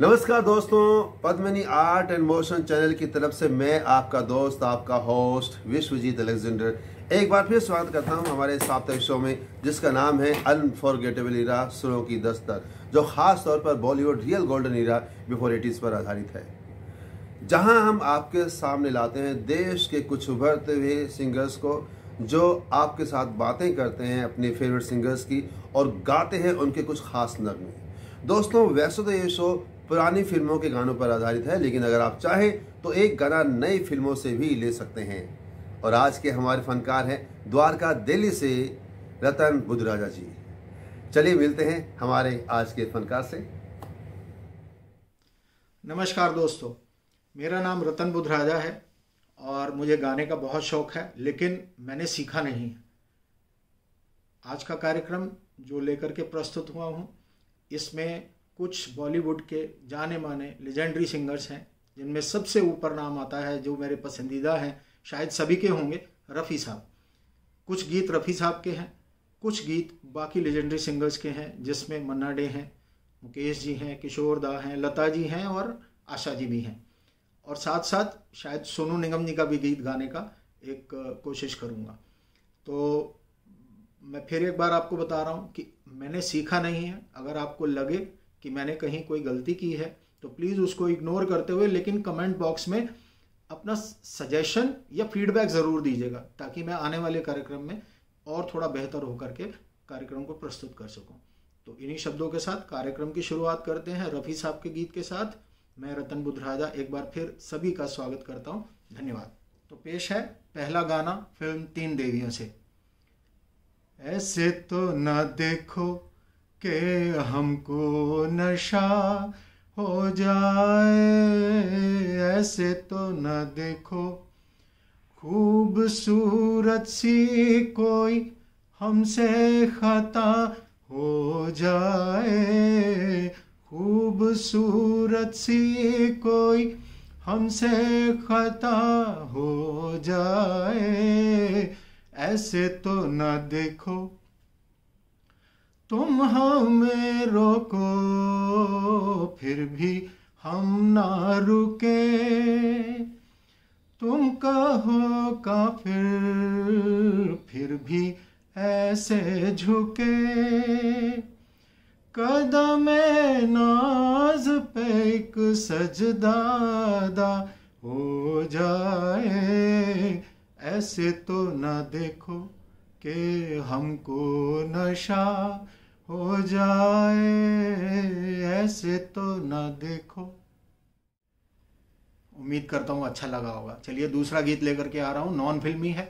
नमस्कार दोस्तों Padmini art and motion channel की तरफ से मैं आपका दोस्त आपका होस्ट विश्वजीत अलेक्जेंडर एक बार फिर स्वागत करता हूं हमारे साप्ताहिक शो में जिसका नाम है अनफॉरगेटेबल इरा सुरों की दस्तर जो खास तौर पर Bollywood real golden era before eighties पर आधारित है जहां हम आपके सामने लाते हैं देश के कुछ उभरते हुए सिंगर्स को जो आपके साथ बातें करते हैं अपने फेवरेट सिंगर्स की और गाते हैं उनके कुछ खास नगमे दोस्तों वैसे तो ये शो पुरानी फिल्मों के गानों पर आधारित है लेकिन अगर आप चाहें तो एक गाना नई फिल्मों से भी ले सकते हैं और आज के हमारे फनकार हैं द्वारका दिल्ली से रतन बुद्ध राजा जी चलिए मिलते हैं हमारे आज के फनकार से नमस्कार दोस्तों मेरा नाम रतन बुद्ध राजा है और मुझे गाने का बहुत शौक है लेकिन मैंने सीखा नहीं आज का कार्यक्रम जो लेकर के प्रस्तुत हुआ हूँ इसमें कुछ बॉलीवुड के जाने माने लेजेंडरी सिंगर्स हैं जिनमें सबसे ऊपर नाम आता है जो मेरे पसंदीदा हैं शायद सभी के होंगे रफ़ी साहब कुछ गीत रफ़ी साहब के हैं कुछ गीत बाकी लेजेंडरी सिंगर्स के हैं जिसमें मन्ना डे हैं मुकेश जी हैं किशोर दा हैं लता जी हैं और आशा जी भी हैं और साथ साथ शायद सोनू निगम जी का भी गीत गाने का एक कोशिश करूँगा तो मैं फिर एक बार आपको बता रहा हूँ कि मैंने सीखा नहीं है अगर आपको लगे कि मैंने कहीं कोई गलती की है तो प्लीज़ उसको इग्नोर करते हुए लेकिन कमेंट बॉक्स में अपना सजेशन या फीडबैक ज़रूर दीजिएगा ताकि मैं आने वाले कार्यक्रम में और थोड़ा बेहतर होकर के कार्यक्रम को प्रस्तुत कर सकूँ तो इन्हीं शब्दों के साथ कार्यक्रम की शुरुआत करते हैं रफ़ी साहब के गीत के साथ मैं रतन बुद्ध राजा एक बार फिर सभी का स्वागत करता हूँ धन्यवाद तो पेश है पहला गाना फिल्म तीन देवियों से ऐसे तो ना देखो के हमको नशा हो जाए ऐसे तो न देखो खूबसूरत सी कोई हमसे खता हो जाए खूबसूरत सी कोई हमसे खता हो जाए ऐसे तो न देखो तुम हमें रोको फिर भी हम ना रुके तुम कहो काफिर फिर भी ऐसे झुके कदम नाज पे एक सजदादा हो जाए ऐसे तो ना देखो कि हमको नशा हो जाए ऐसे तो ना देखो उम्मीद करता हूँ अच्छा लगा होगा चलिए दूसरा गीत लेकर के आ रहा हूँ नॉन फिल्मी है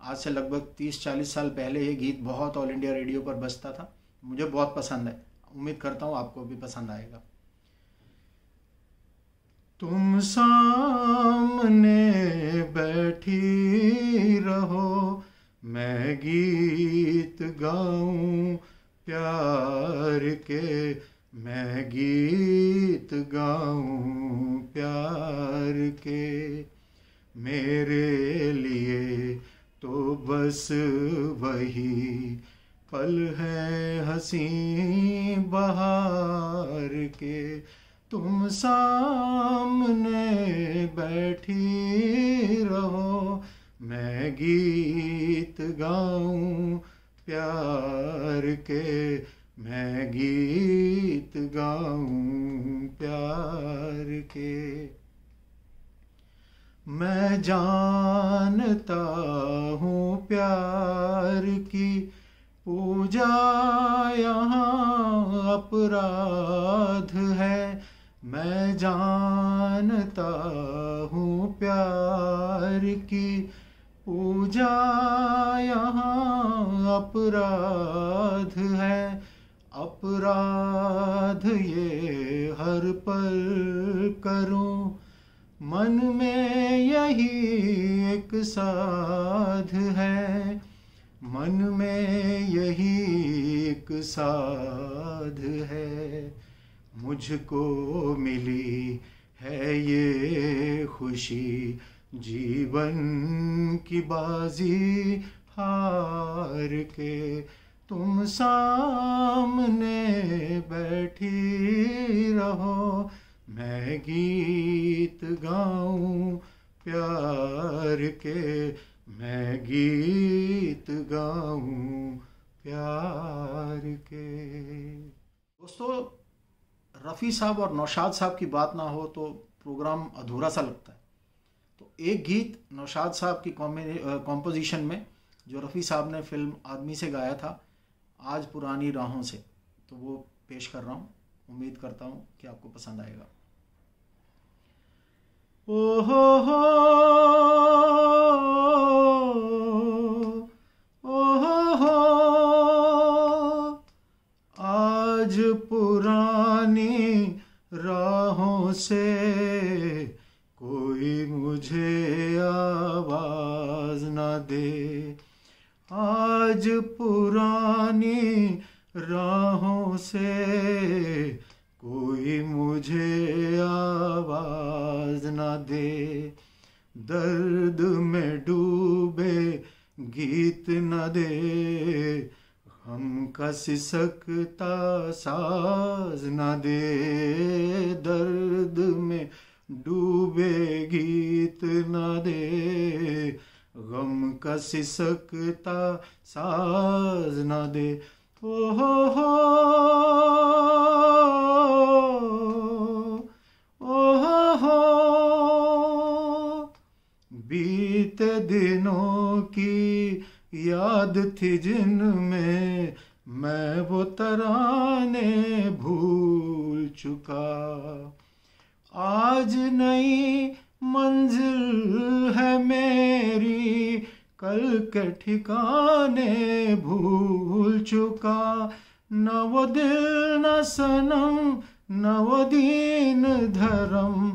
आज से लगभग तीस चालीस साल पहले ये गीत बहुत ऑल इंडिया रेडियो पर बजता था मुझे बहुत पसंद है उम्मीद करता हूँ आपको भी पसंद आएगा तुम सामने बैठी रहो मैं गीत गाऊं प्यार के मैं गीत गाऊं प्यार के मेरे लिए तो बस वही पल है हसी बहार के तुम सामने बैठी रहो मैं गीत गाऊं प्यार के मैं गीत गाऊं प्यार के मैं जानता हूँ प्यार की पूजा यहाँ अपराध है मैं जानता हूँ प्यार की पूजा यहाँ अपराध है अपराध ये हर पल करूं मन में यही एक साध है मन में यही एक साध है मुझको मिली है ये खुशी जीवन की बाजी हार के तुम सामने बैठी रहो मैं गीत गाऊं प्यार के मैं गीत गाऊं प्यार के दोस्तों रफ़ी साहब और नौशाद साहब की बात ना हो तो प्रोग्राम अधूरा सा लगता है एक गीत नौशाद साहब की कॉम्पोजिशन में जो रफ़ी साहब ने फिल्म आदमी से गाया था आज पुरानी राहों से तो वो पेश कर रहा हूँ उम्मीद करता हूँ कि आपको पसंद आएगा ओ हो हो ओ हो हो आज पुरानी राहों से कोई मुझे आवाज न दे आज पुरानी राहों से कोई मुझे आवाज न दे दर्द में डूबे गीत न दे हम कस सकता साज न दे दर्द में डूबे गीत न दे गम का सिसकता साज न दे ओ हो हो ओ हो हो बीते दिनों की याद थी जिनमें मैं वो तराने भूल चुका आज नई मंजिल है मेरी कल के ठिकाने भूल चुका न वो दिल न सनम न वो दीन धर्म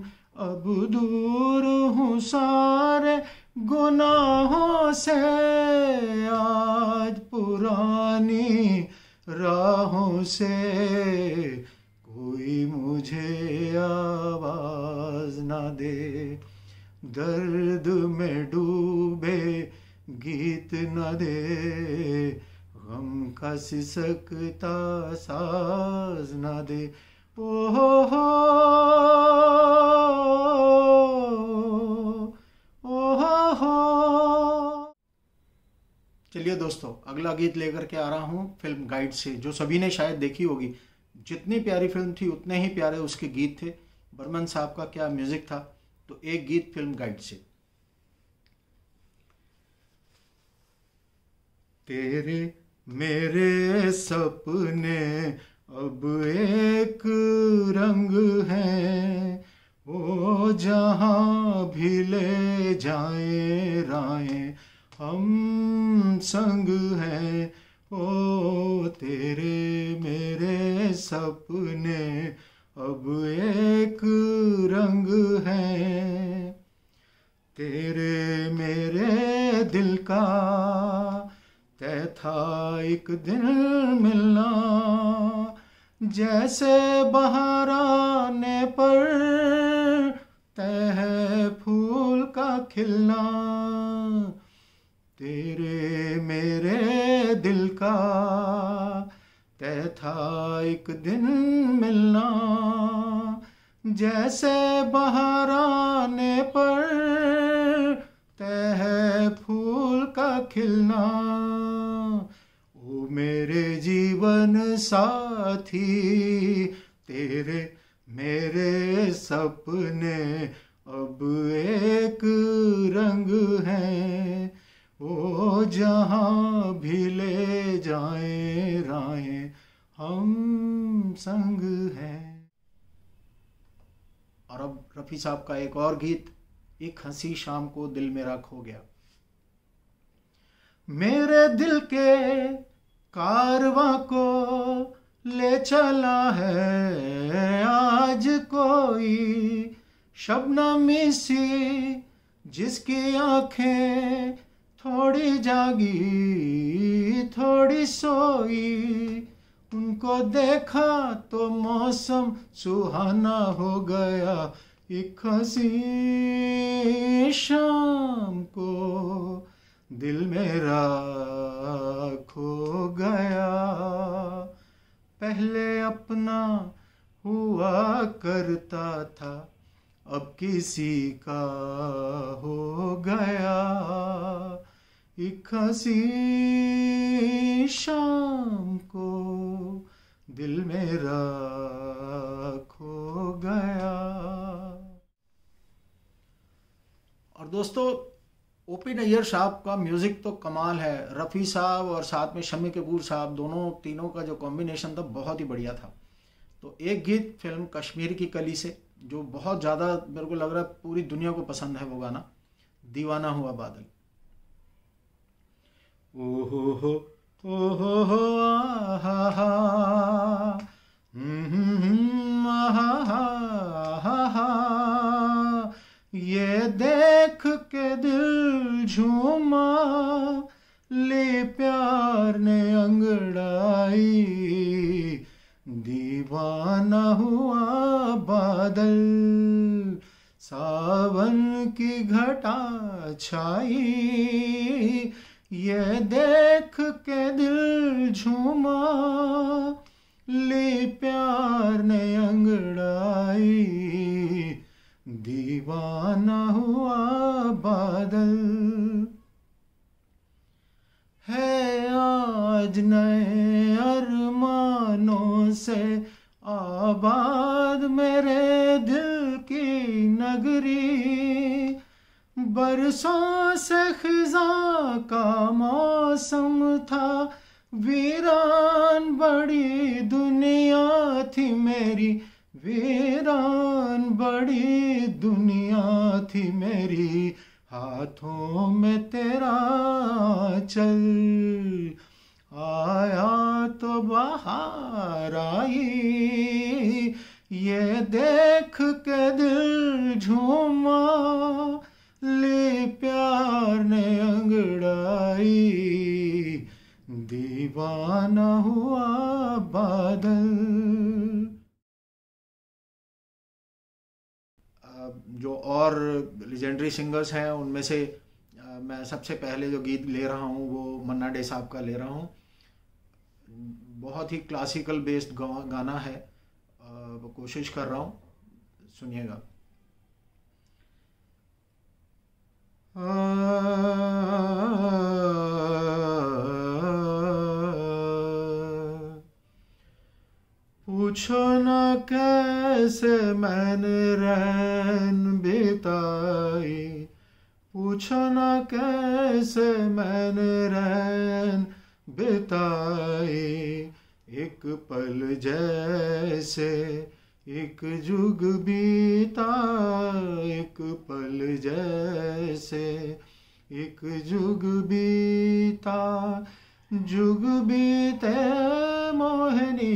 अब दूर हूँ सारे गुनाहों से आज पुरानी राहों से कोई मुझे आवाज ना दे दर्द में डूबे गीत न दे गम का सिसकता साज न दे ओ हो, हो, ओ हो, हो। चलिए दोस्तों अगला गीत लेकर के आ रहा हूँ फिल्म गाइड से जो सभी ने शायद देखी होगी जितनी प्यारी फिल्म थी उतने ही प्यारे उसके गीत थे बर्मन साहब का क्या म्यूज़िक था तो एक गीत फिल्म गाइड से तेरे मेरे सपने अब एक रंग है ओ जहाँ भी ले जाए राय हम संग है ओ तेरे मेरे सपने अब एक रंग है तेरे मेरे दिल का तय था एक दिन मिलना जैसे बाहर आने पर तय है फूल का खिलना तेरे मेरे दिल का तय था एक दिन मिलना जैसे बाहर आने पर तय है फूल का खिलना ओ मेरे जीवन साथी तेरे मेरे सपने अब एक रंग है ओ जहाँ भी ले जाए राय हम संग हैं और अब रफ़ी साहब का एक और गीत एक हंसी शाम को दिल रख हो गया मेरे दिल के कारवा को ले चला है आज कोई शबनम सी जिसकी आंखें थोड़ी जागी थोड़ी सोई उनको देखा तो मौसम सुहाना हो गया एक हसी शाम को दिल मेरा खो गया पहले अपना हुआ करता था अब किसी का हो गया खसी शाम को दिल मेरा खो गया और दोस्तों ओपी नैयर साहब का म्यूज़िक तो कमाल है रफ़ी साहब और साथ में शमी कपूर साहब दोनों तीनों का जो कॉम्बिनेशन था बहुत ही बढ़िया था तो एक गीत फिल्म कश्मीर की कली से जो बहुत ज़्यादा मेरे को लग रहा है पूरी दुनिया को पसंद है वो गाना दीवाना हुआ बादल ओहो ओहो आहा हा ये देख के दिल झूमा ले प्यार ने अंगड़ाई दीवाना हुआ बादल सावन की घटा छाई ये देख के दिल झूमा ले प्यार ने अंगड़ाई दीवाना हुआ बादल है आज नए अरमानों से आबाद मेरे दिल की नगरी बरसों से खिजा का मौसम था वीरान बड़ी दुनिया थी मेरी वीरान बड़ी दुनिया थी मेरी हाथों में तेरा चल आया तो बाहर आई ये देख के दिल झूमा प्यार ने अंगड़ाई दीवाना हुआ बादल जो और लेजेंडरी सिंगर्स हैं उनमें से मैं सबसे पहले जो गीत ले रहा हूँ वो मन्ना डे साहब का ले रहा हूँ बहुत ही क्लासिकल बेस्ड गाना है कोशिश कर रहा हूँ सुनिएगा पूछो न कैसे मैंने रैन बिताई पूछो न कैसे मैंने रैन बिताई एक पल जैसे एक जुग बीता एक पल जैसे एक जुग बीता जुग बीते मोहनी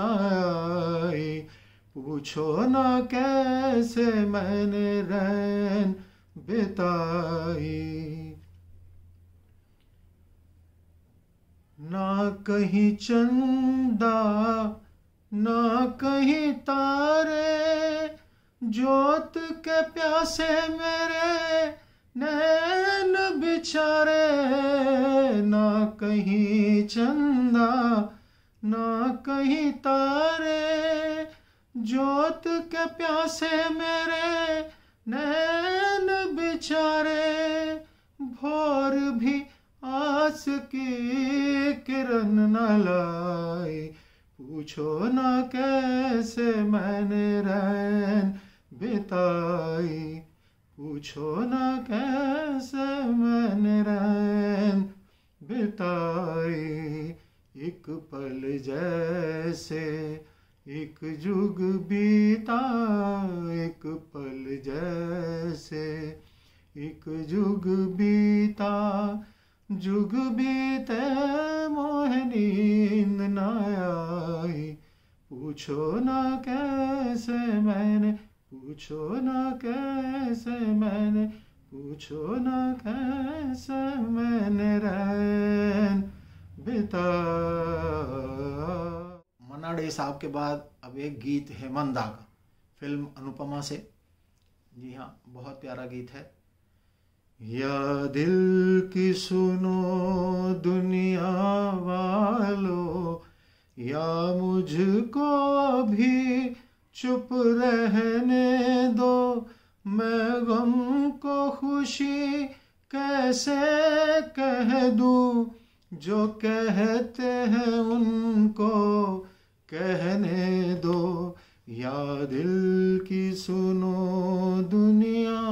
आई पूछो न कैसे मैंने रैन बिताई ना कहीं चंदा ना कहीं तारे जोत के प्यासे मेरे नैन बिचारे ना कहीं चंदा ना कहीं तारे जोत के प्यासे मेरे नैन बिचारे भोर भी आस की किरण न लाए पूछो न कैसे मैंने रैन बिताई पूछो न कैसे मैंने रैन बिताई एक पल जैसे एक जुग बीता एक पल जैसे एक जुग बीता जुग बीत मोहनी न आई पूछो ना कैसे मैंने पूछो ना कैसे मैंने पूछो ना कैसे मैंने रैन बिता मनाड़े साहब के बाद अब एक गीत है मंदा का फिल्म अनुपमा से जी हाँ बहुत प्यारा गीत है या दिल की सुनो दुनिया वालो या मुझको भी चुप रहने दो मैं गम को खुशी कैसे कह दूँ जो कहते हैं उनको कहने दो या दिल की सुनो दुनिया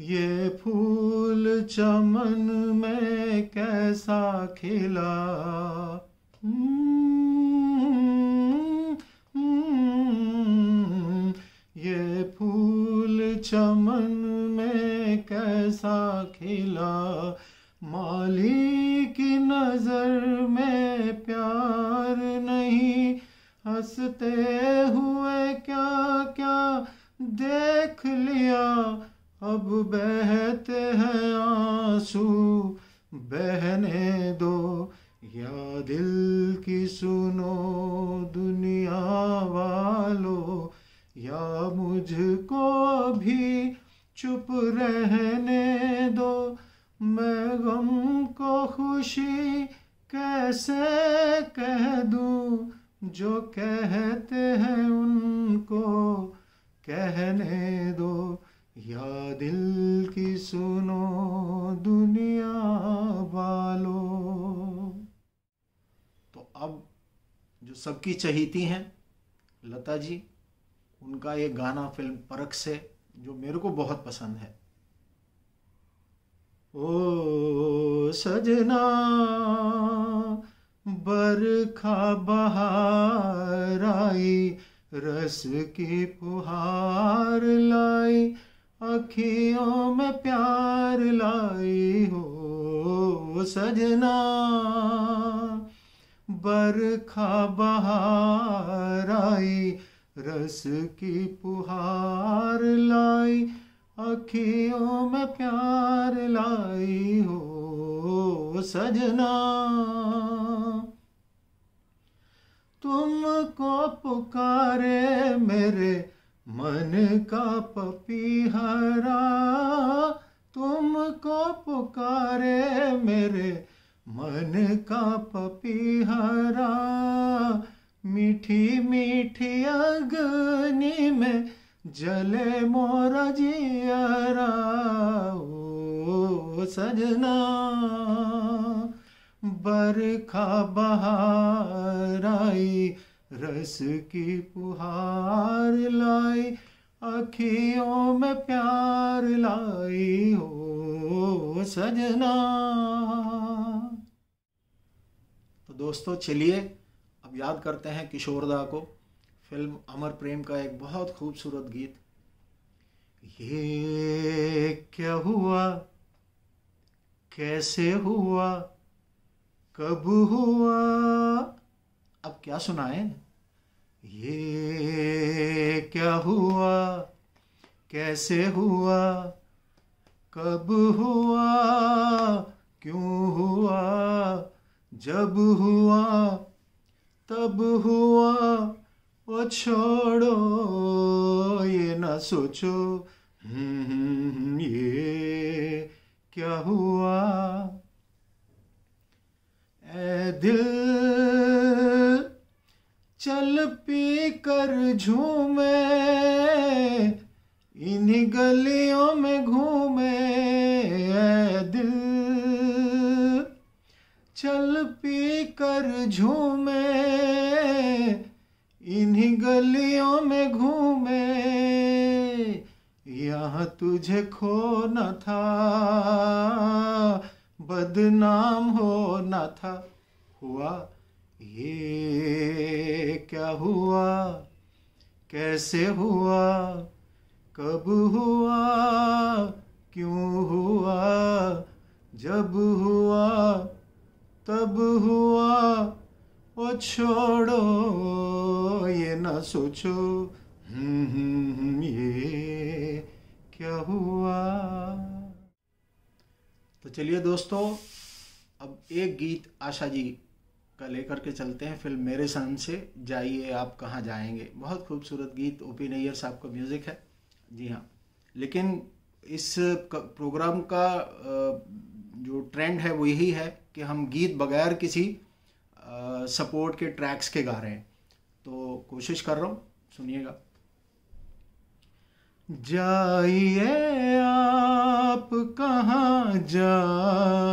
ये फूल चमन में कैसा खिला हम्म, ये फूल चमन में कैसा खिला माली की नज़र में प्यार नहीं हंसते हुए क्या क्या देख लिया अब बहते हैं आंसू बहने दो या दिल की सुनो दुनिया वालो या मुझको भी चुप रहने दो मैं गम को खुशी कैसे कह दूँ जो कहते हैं उनको कहने दो या दिल की सुनो दुनिया वालो तो अब जो सबकी चहेती हैं लता जी उनका ये गाना फिल्म परख से जो मेरे को बहुत पसंद है ओ सजना बरखा बहार आई रस की फुहार लाई अखियों में प्यार लाई हो सजना बरखा बहार आई रस की पुहार लाई अखियों में प्यार लाई हो सजना तुमको पुकारे मेरे मन का पपीहरा तुमको पुकारे मेरे मन का पपीहरा मीठी मीठी अग्नि में जले मोरा जियरा ओ सजना बरखा बहार आई रस की पुहार लाई अखियों में प्यार लाई हो सजना तो दोस्तों चलिए अब याद करते हैं किशोरदा को फिल्म अमर प्रेम का एक बहुत खूबसूरत गीत ये क्या हुआ कैसे हुआ कब हुआ अब क्या है ये क्या हुआ कैसे हुआ कब हुआ क्यों हुआ जब हुआ तब हुआ वो छोड़ो ये ना सोचो हम्म, ये क्या हुआ ए दिल पी कर झूमे इन्हीं गलियों में घूमे दिल चल पी कर झूमे इन्हीं गलियों में घूमे यहाँ तुझे खोना था बदनाम होना था हुआ ये क्या हुआ कैसे हुआ कब हुआ क्यों हुआ जब हुआ तब हुआ ओ छोड़ो ये ना सोचो हम्म, हम्म, ये क्या हुआ तो चलिए दोस्तों अब एक गीत आशा जी का लेकर के चलते हैं फिल्म मेरे सन से जाइए आप कहाँ जाएंगे बहुत खूबसूरत गीत ओ पी नैयर साहब का म्यूज़िक है जी हाँ लेकिन इस प्रोग्राम का जो ट्रेंड है वो यही है कि हम गीत बगैर किसी सपोर्ट के ट्रैक्स के गा रहे हैं तो कोशिश कर रहा हूँ सुनिएगा जाइए आप कहाँ जाएंगे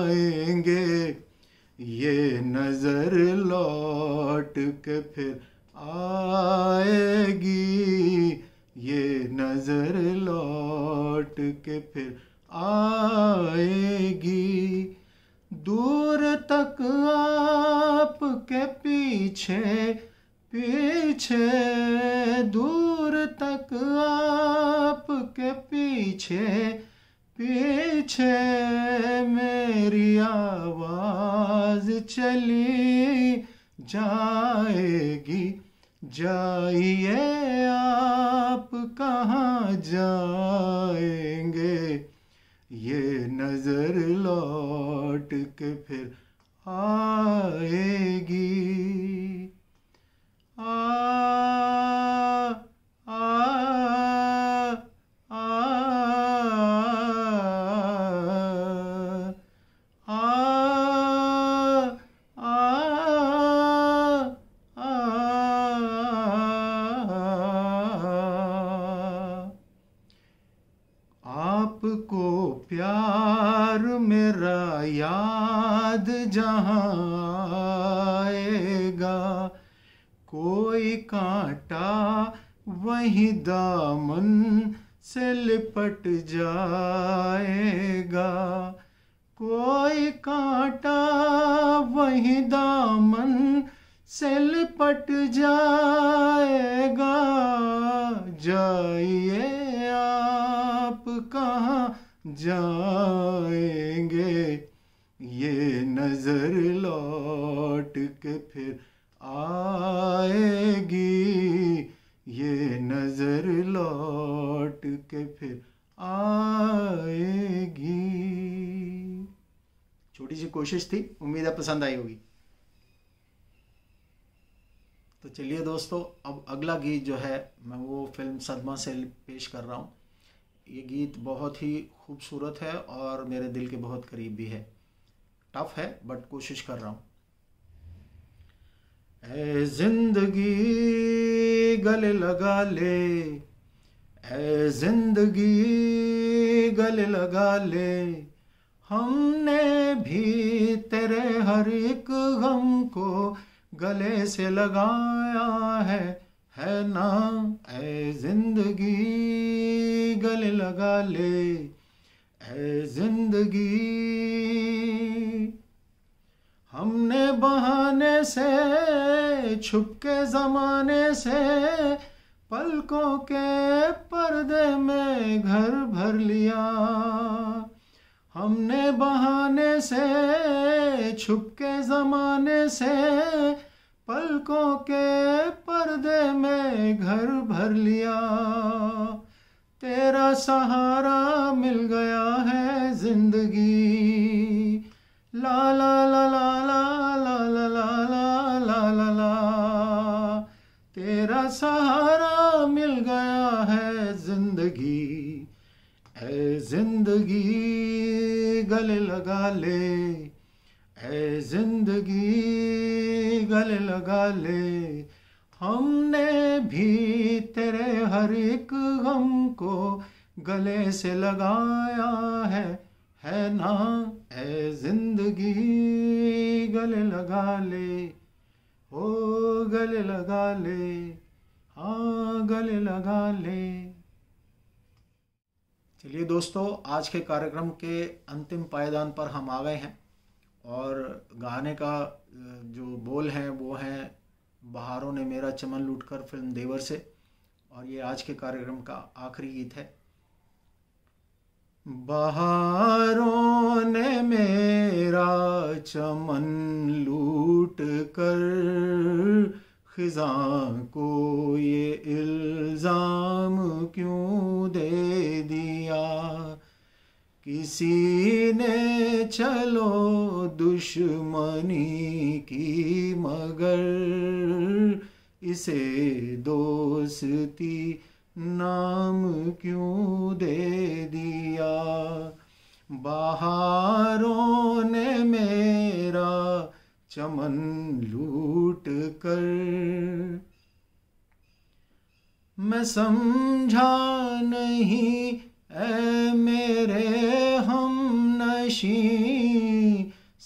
ये नजर लौट के फिर आएगी ये नजर लौट के फिर आएगी दूर तक आप के पीछे पीछे दूर तक आप के पीछे जाएगी जाइए आप कहाँ जाएंगे ये नज़र लौट के फिर आएगी आ याद छोटी सी कोशिश थी उम्मीद है पसंद आई होगी तो चलिए दोस्तों अब अगला गीत जो है मैं वो फिल्म सदमा से पेश कर रहा हूँ ये गीत बहुत ही खूबसूरत है और मेरे दिल के बहुत करीब भी है टफ है बट कोशिश कर रहा हूँ जिंदगी गले लगा ले ए जिंदगी गले लगा ले हमने भी तेरे हर एक गम को गले से लगाया है है ना ए जिंदगी गले लगा ले ए जिंदगी हमने बहाने से छुपके जमाने से पलकों के पर्दे में घर भर लिया हमने बहाने से छुपके जमाने से पलकों के पर्दे में घर भर लिया तेरा सहारा मिल गया है जिंदगी ला ला ला ला ला ला ला ला ला ला ला ला तेरा सहारा मिल गया है जिंदगी ए जिंदगी गले लगा ले ऐ जिंदगी गले लगा ले हमने भी तेरे हर एक गम को गले से लगाया है है ना ऐ जिंदगी गले लगा ले ओ गले लगा ले हाँ गले लगा ले चलिए दोस्तों आज के कार्यक्रम के अंतिम पायदान पर हम आ गए हैं और गाने का जो बोल हैं वो हैं बहारों ने मेरा चमन लूट कर फिल्म देवर से और ये आज के कार्यक्रम का आखिरी गीत है बहारों ने मेरा चमन लूट कर खजा को ये इल्ज़ाम क्यों दे दिया किसी ने चलो दुश्मनी की मगर इसे दोस्ती नाम क्यों दे दिया बाहरों ने मेरा चमन लूट कर मैं समझा नहीं ए मेरे हम नशी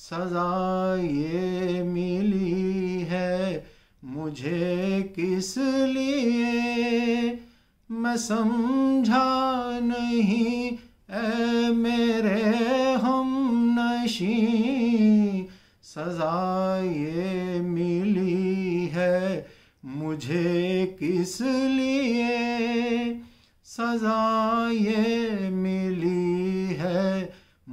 सजा ये मिली है मुझे किस लिए मैं समझा नहीं ऐ मेरे हम नशी सजा ये मिली है मुझे किस लिए सजा ये मिली है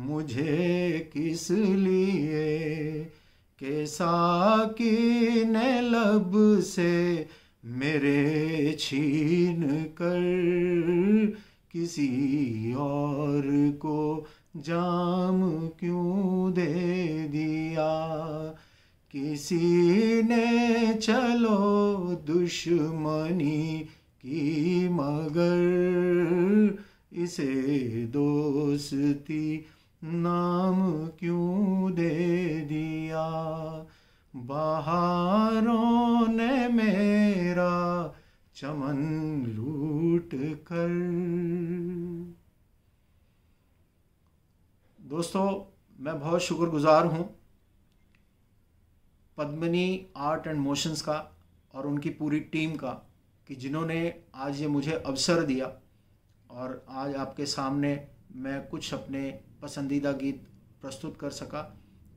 मुझे किस लिए के ने लब से मेरे छीन कर किसी और को जाम क्यों दे दिया किसी ने चलो दुश्मनी की मगर इसे दोस्ती नाम क्यों दे दिया बाहरों ने मेरा चमन लूट कर दोस्तों मैं बहुत शुक्रगुजार हूँ पद्मनी आर्ट एंड मोशंस का और उनकी पूरी टीम का कि जिन्होंने आज ये मुझे अवसर दिया और आज आपके सामने मैं कुछ अपने पसंदीदा गीत प्रस्तुत कर सका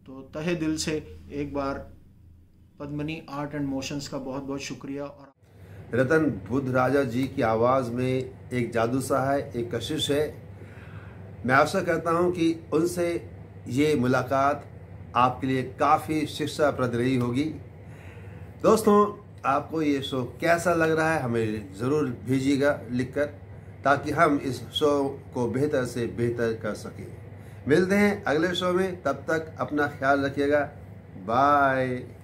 तो तहे दिल से एक बार पद्मनी आर्ट एंड मोशंस का बहुत बहुत शुक्रिया और रतन बुद्ध राजा जी की आवाज़ में एक जादू सा है एक कशिश है मैं आशा करता हूं कि उनसे ये मुलाकात आपके लिए काफ़ी शिक्षाप्रद रही होगी दोस्तों आपको ये शो कैसा लग रहा है हमें ज़रूर भेजिएगा लिखकर ताकि हम इस शो को बेहतर से बेहतर कर सकें मिलते हैं अगले शो में तब तक अपना ख्याल रखिएगा बाय